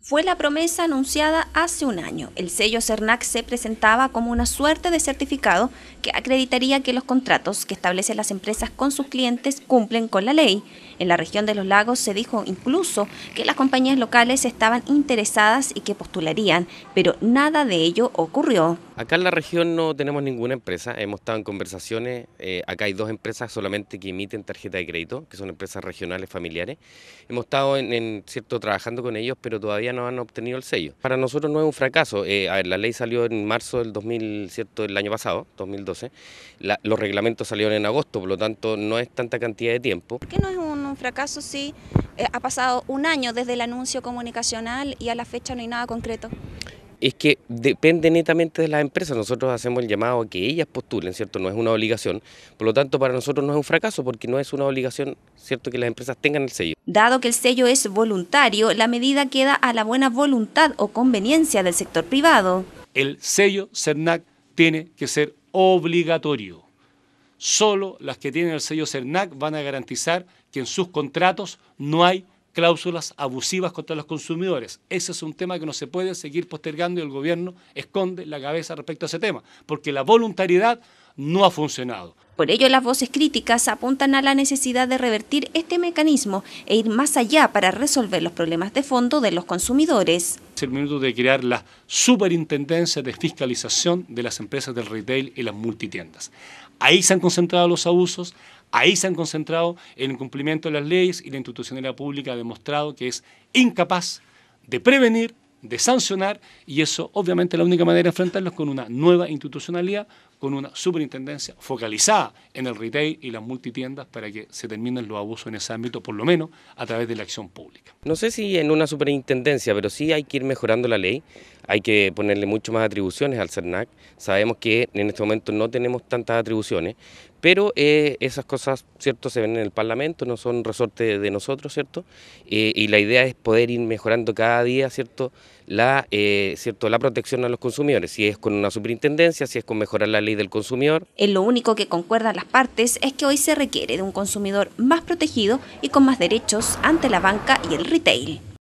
Fue la promesa anunciada hace un año. El sello CERNAC se presentaba como una suerte de certificado que acreditaría que los contratos que establecen las empresas con sus clientes cumplen con la ley en la región de los lagos se dijo incluso que las compañías locales estaban interesadas y que postularían, pero nada de ello ocurrió. Acá en la región no tenemos ninguna empresa, hemos estado en conversaciones, eh, acá hay dos empresas solamente que emiten tarjeta de crédito, que son empresas regionales familiares. Hemos estado en, cierto trabajando con ellos, pero todavía no han obtenido el sello. Para nosotros no es un fracaso, eh, la ley salió en marzo del 2000, cierto, del año pasado, 2012, los reglamentos salieron en agosto, por lo tanto no es tanta cantidad de tiempo. qué no es un fracaso si eh, ha pasado un año desde el anuncio comunicacional y a la fecha no hay nada concreto? Es que depende netamente de las empresas. Nosotros hacemos el llamado a que ellas postulen, ¿cierto? No es una obligación. Por lo tanto, para nosotros no es un fracaso porque no es una obligación, ¿cierto?, que las empresas tengan el sello. Dado que el sello es voluntario, la medida queda a la buena voluntad o conveniencia del sector privado. El sello CERNAC tiene que ser obligatorio solo las que tienen el sello CERNAC van a garantizar que en sus contratos no hay cláusulas abusivas contra los consumidores. Ese es un tema que no se puede seguir postergando y el gobierno esconde la cabeza respecto a ese tema, porque la voluntariedad no ha funcionado. Por ello, las voces críticas apuntan a la necesidad de revertir este mecanismo e ir más allá para resolver los problemas de fondo de los consumidores. Es el minuto de crear la superintendencia de fiscalización de las empresas del retail y las multitiendas. Ahí se han concentrado los abusos, ahí se han concentrado el incumplimiento de las leyes y la institucionalidad pública ha demostrado que es incapaz de prevenir, de sancionar y eso obviamente la única manera de enfrentarlo es con una nueva institucionalidad con una superintendencia focalizada en el retail y las multitiendas para que se terminen los abusos en ese ámbito, por lo menos a través de la acción pública. No sé si en una superintendencia, pero sí hay que ir mejorando la ley, hay que ponerle mucho más atribuciones al CERNAC. Sabemos que en este momento no tenemos tantas atribuciones, pero eh, esas cosas, ¿cierto?, se ven en el Parlamento, no son resorte de nosotros, ¿cierto? Eh, y la idea es poder ir mejorando cada día, ¿cierto?, la, eh, ¿cierto? la protección a los consumidores, si es con una superintendencia, si es con mejorar la ley del Consumidor. En lo único que concuerdan las partes es que hoy se requiere de un consumidor más protegido y con más derechos ante la banca y el retail.